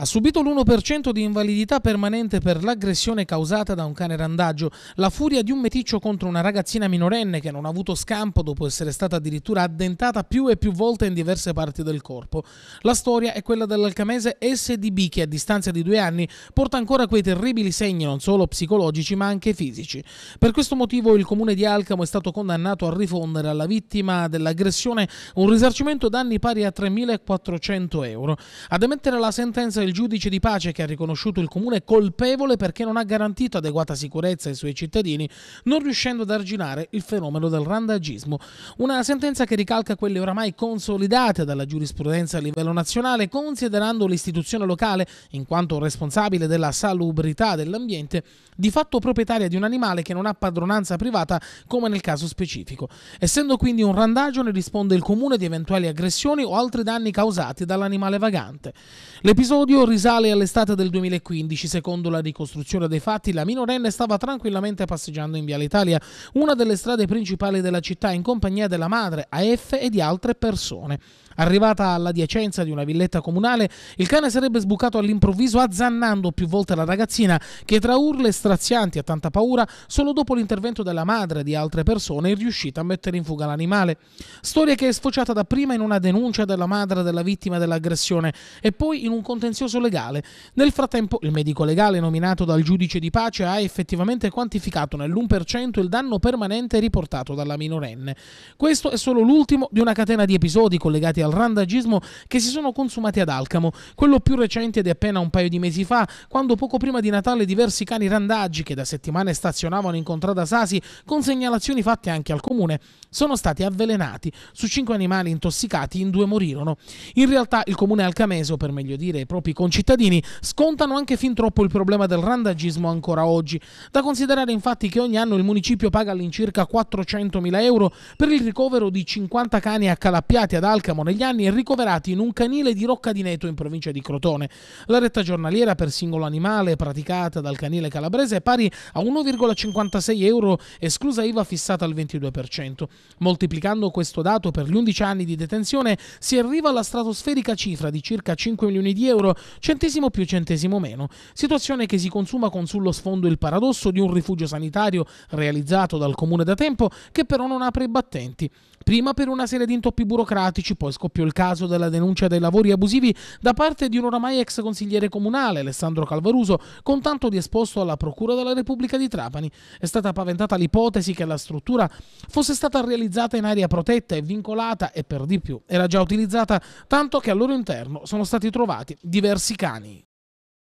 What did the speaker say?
Ha subito l'1% di invalidità permanente per l'aggressione causata da un cane randaggio, la furia di un meticcio contro una ragazzina minorenne che non ha avuto scampo dopo essere stata addirittura addentata più e più volte in diverse parti del corpo. La storia è quella dell'alcamese SDB che a distanza di due anni porta ancora quei terribili segni non solo psicologici ma anche fisici. Per questo motivo il comune di Alcamo è stato condannato a rifondere alla vittima dell'aggressione un risarcimento danni pari a 3.400 euro. Ad emettere la sentenza il del giudice di pace che ha riconosciuto il comune colpevole perché non ha garantito adeguata sicurezza ai suoi cittadini, non riuscendo ad arginare il fenomeno del randagismo. Una sentenza che ricalca quelle oramai consolidate dalla giurisprudenza a livello nazionale, considerando l'istituzione locale, in quanto responsabile della salubrità dell'ambiente, di fatto proprietaria di un animale che non ha padronanza privata come nel caso specifico. Essendo quindi un randaggio ne risponde il comune di eventuali aggressioni o altri danni causati dall'animale vagante. L'episodio L'episodio risale all'estate del 2015. Secondo la ricostruzione dei fatti, la minorenne stava tranquillamente passeggiando in Viale Italia, una delle strade principali della città, in compagnia della madre, AF e di altre persone. Arrivata all'adiacenza di una villetta comunale, il cane sarebbe sbucato all'improvviso azzannando più volte la ragazzina che tra urle strazianti e tanta paura, solo dopo l'intervento della madre e di altre persone è riuscita a mettere in fuga l'animale. Storia che è sfociata dapprima in una denuncia della madre della vittima dell'aggressione e poi in un contenzioso contenzioso legale. Nel frattempo, il medico legale nominato dal giudice di pace ha effettivamente quantificato nell'1% il danno permanente riportato dalla minorenne. Questo è solo l'ultimo di una catena di episodi collegati al randagismo che si sono consumati ad Alcamo, quello più recente di appena un paio di mesi fa, quando poco prima di Natale diversi cani randaggi che da settimane stazionavano in contrada Sasi, con segnalazioni fatte anche al comune, sono stati avvelenati. Su cinque animali intossicati in due morirono. In realtà il comune alcameso, per meglio dire, i propri molti concittadini scontano anche fin troppo il problema del randagismo ancora oggi. Da considerare infatti che ogni anno il municipio paga all'incirca 400.000 euro per il ricovero di 50 cani accalappiati ad Alcamo negli anni e ricoverati in un canile di Rocca di Neto in provincia di Crotone. La retta giornaliera per singolo animale praticata dal canile calabrese è pari a 1,56 euro esclusa IVA fissata al 22%. Moltiplicando questo dato per gli 11 anni di detenzione si arriva alla stratosferica cifra di circa 5 milioni di euro centesimo più centesimo meno, situazione che si consuma con sullo sfondo il paradosso di un rifugio sanitario realizzato dal comune da tempo che però non apre i battenti. Prima per una serie di intoppi burocratici, poi scoppiò il caso della denuncia dei lavori abusivi da parte di un oramai ex consigliere comunale, Alessandro Calvaruso, con tanto di esposto alla Procura della Repubblica di Trapani. È stata paventata l'ipotesi che la struttura fosse stata realizzata in area protetta e vincolata e per di più era già utilizzata, tanto che al loro interno sono stati trovati diversi Versicani.